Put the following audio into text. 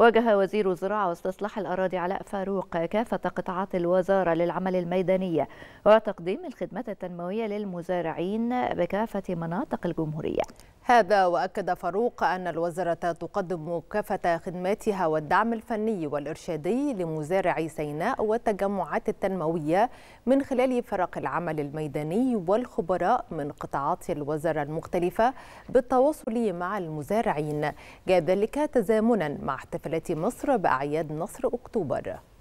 واجه وزير الزراعة واستصلاح الأراضي علاء فاروق كافة قطاعات الوزارة للعمل الميدانية وتقديم الخدمات التنموية للمزارعين بكافة مناطق الجمهورية هذا وأكد فاروق أن الوزارة تقدم كافة خدماتها والدعم الفني والإرشادي لمزارعي سيناء والتجمعات التنموية من خلال فرق العمل الميداني والخبراء من قطاعات الوزارة المختلفة بالتواصل مع المزارعين جاء ذلك تزامنا مع احتفالات مصر بأعياد نصر أكتوبر